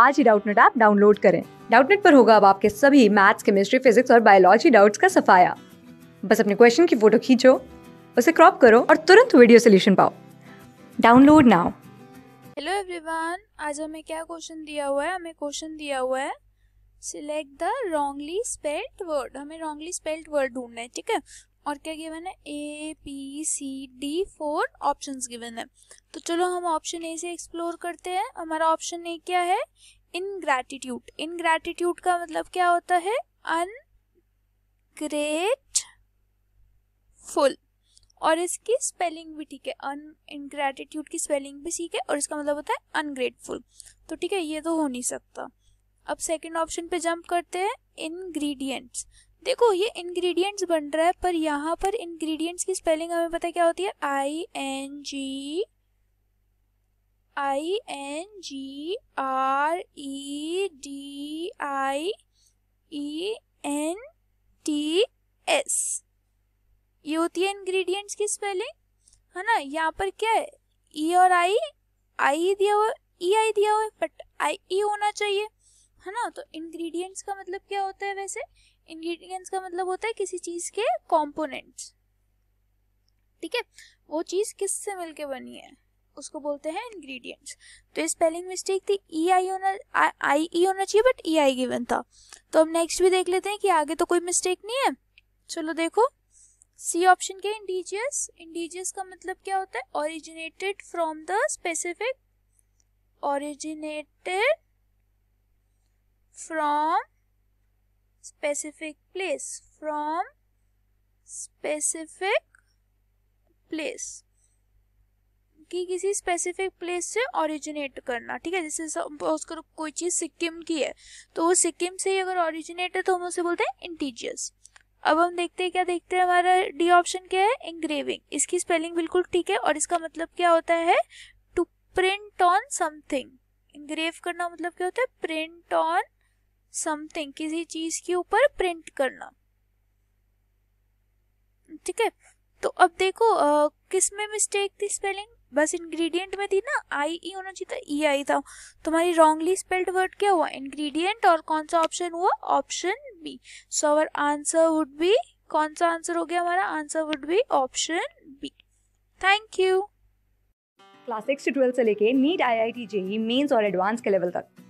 आज ही Doubtnut app download करें डाउटनेट पर होगा अब आपके सभी मैथ्स केमिस्ट्री फिजिक्स और बायोलॉजी डाउट्स का सफाया बस अपने क्वेश्चन की फोटो खींचो उसे क्रॉप करो और तुरंत वीडियो सोल्यूशन पाओ डाउनलोड नाउ हेलो एवरीवन आज हमें क्या क्वेश्चन दिया हुआ है हमें क्वेश्चन दिया हुआ है select the wrongly spelled word हमें रॉन्गली स्पेल्ड वर्ड ढूंढना है ठीक है और क्या गिवन है A P C D four options given है तो चलो हम ऑप्शन ए से एक्सप्लोर करते हैं हमारा ऑप्शन ए क्या है इन ग्रेटिट्यूड का मतलब क्या होता है अनग्रेटफुल और इसकी स्पेलिंग भी ठीक है अन इनग्रैटिट्यूड की स्पेलिंग भी ठीक है और इसका मतलब होता है अनग्रेटफुल तो ठीक है ये तो हो नहीं सकता अब सेकंड ऑप्शन पे जंप करते हैं इनग्रीडियंट्स देखो ये इंग्रेडिएंट्स बन रहा है पर यहाँ पर इंग्रेडिएंट्स की स्पेलिंग हमें पता क्या होती है I N G I N G R E D I E N T S ये होती है इंग्रेडिएंट्स की स्पेलिंग है ना यहाँ पर क्या है ई e और आई आई दिया हुआ ई e आई दिया हुआ है बट आई ई होना चाहिए है ना तो इंग्रेडिएंट्स का मतलब क्या होता है वैसे इंग्रेडिएंट्स का मतलब होता है किसी चीज़ के कंपोनेंट्स ठीक है वो चीज़ किस से मिलके बनी है उसको बोलते हैं इंग्रेडिएंट्स तो स्पेलिंग मिस्टेक थी ई आई होना आई ई होना चाहिए बट ई आई गिवन था तो अब नेक्स्ट भी देख लेते हैं कि आगे तो कोई मिस्टेक नहीं है चलो देखो सी ऑप्शन के इंडिजियस इंडिजियस का मतलब क्या होता है originated from the specific originated from specific place from specific place कि किसी स्पेसिफिक प्लेस से ओरिजिनेट करना ठीक है जैसे सपोज करो कोई चीज़ सिक्किम की है तो वो सिक्किम से ही अगर ओरिजिनेट है तो हम उसे बोलते हैं इंटीजियस अब हम देखते हैं क्या देखते हैं हमारा डी ऑप्शन क्या है इंग्रेविंग इसकी स्पेलिंग बिल्कुल ठीक है और इसका मतलब क्या होता है to print on something engrave करना मतलब क्या होता है प्रिंट ऑन समथिंग किसी चीज के ऊपर प्रिंट करना ठीक है तो अब देखो आ, किस में मिस्टेक थी स्पेलिंग बस इंग्रेडिएंट में थी ना आई ई e होना चाहिए था ई e आई था तुम्हारी रॉन्गली स्पेल्ड वर्ड क्या हुआ इंग्रेडिएंट और कौन सा ऑप्शन हुआ option B so our answer would be कौन सा आंसर हो गया हमारा answer would be option B thank you class six से ट्वेल्थ से लेके NEET I I T JEE Mains और एडवांस के लेवल तक